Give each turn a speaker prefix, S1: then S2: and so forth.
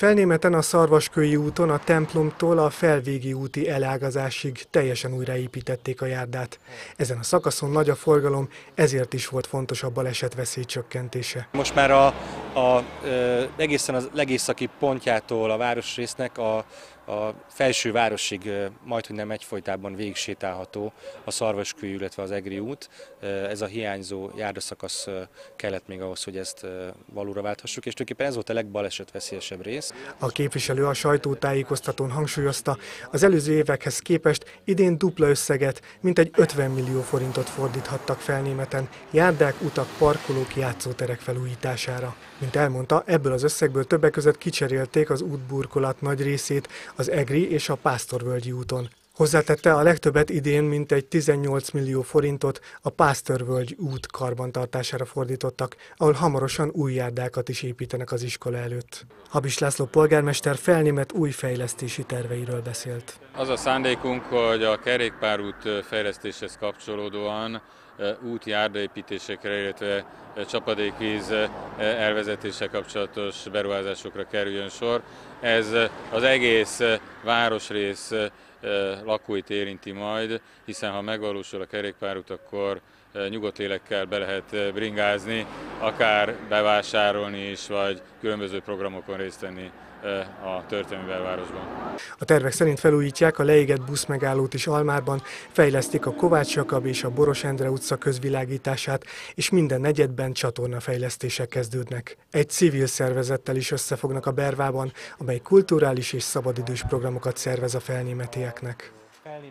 S1: Felnémeten a Szarvaskői úton a templomtól a Felvégi úti elágazásig teljesen újraépítették a járdát. Ezen a szakaszon nagy a forgalom, ezért is volt fontos a balesetveszély csökkentése.
S2: Most már a a, ö, egészen az legészaki pontjától a városrésznek a, a felső városig majdhogy nem egyfolytában végig sétálható a Szarvaskő, illetve az Egri út. ez a hiányzó járdaszakasz kellett még ahhoz, hogy ezt valóra válthassuk, és tulajdonképpen ez volt a legbalesetveszélyesebb
S1: rész. A képviselő a sajtótájékoztatón hangsúlyozta, az előző évekhez képest idén dupla összeget, mint egy 50 millió forintot fordíthattak fel németen járdák, utak, parkolók, játszóterek felújítására. Mint elmondta, ebből az összegből többek között kicserélték az útburkolat nagy részét az Egri és a Pásztorvölgyi úton. Hozzátette a legtöbbet idén mintegy 18 millió forintot a Pásztorvölgy út karbantartására fordítottak, ahol hamarosan új járdákat is építenek az iskola előtt. Habis László polgármester felnémet új fejlesztési terveiről beszélt.
S3: Az a szándékunk, hogy a kerékpárút fejlesztéshez kapcsolódóan út járdaépítésekre, illetve csapadékvíz elvezetése kapcsolatos beruházásokra kerüljön sor. Ez az egész városrész lakóit érinti majd, hiszen ha megvalósul a kerékpárút, akkor nyugodt lélekkel be lehet bringázni, akár bevásárolni is, vagy különböző programokon részt venni a történelmi belvárosban. A
S1: tervek szerint felújítják a leégett buszmegállót is Almárban, fejlesztik a Kovács Jakab és a Boros Endre utca közvilágítását, és minden negyedben csatornafejlesztések kezdődnek. Egy civil szervezettel is összefognak a Bervában, amely kulturális és szabadidős programokat szervez a felnémetieknek.